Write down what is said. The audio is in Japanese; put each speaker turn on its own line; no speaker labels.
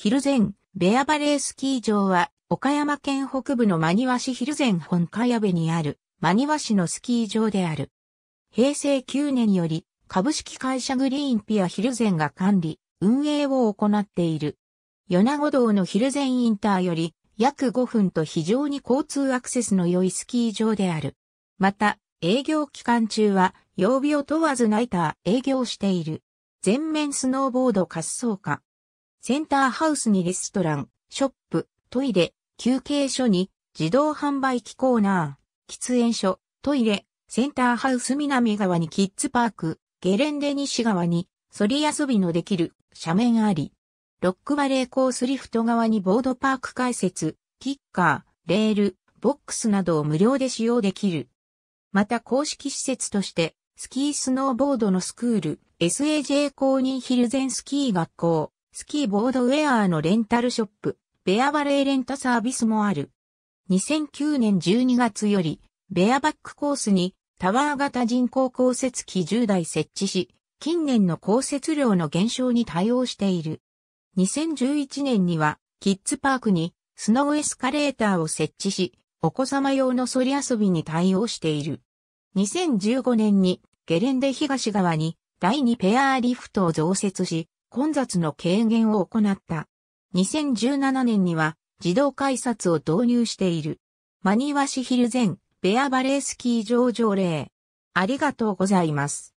ヒルゼン、
ベアバレースキー場は、岡山県北部の真庭市ヒルゼン本茅部にある、真庭市のスキー場である。平成9年より、株式会社グリーンピアヒルゼンが管理、運営を行っている。米子道のヒルゼンインターより、約5分と非常に交通アクセスの良いスキー場である。また、営業期間中は、曜日を問わずナイター営業している。全面スノーボード滑走化。センターハウスにレストラン、ショップ、トイレ、休憩所に自動販売機コーナー、喫煙所、トイレ、センターハウス南側にキッズパーク、ゲレンデ西側に、そり遊びのできる斜面あり、ロックバレーコースリフト側にボードパーク開設、キッカー、レール、ボックスなどを無料で使用できる。また公式施設として、スキースノーボードのスクール、SAJ 公認ヒルゼンスキー学校、スキーボードウェアのレンタルショップ、ベアバレーレンタサービスもある。2009年12月より、ベアバックコースにタワー型人工降雪機10台設置し、近年の降雪量の減少に対応している。2011年には、キッズパークにスノーエスカレーターを設置し、お子様用のそり遊びに対応している。2015年にゲレンデ東側に第2ペアリフトを増設し、混雑の軽減を行った。2017年には自動改札を導入している。マニワシヒルゼン、ベアバレースキー場条例。ありがとうございます。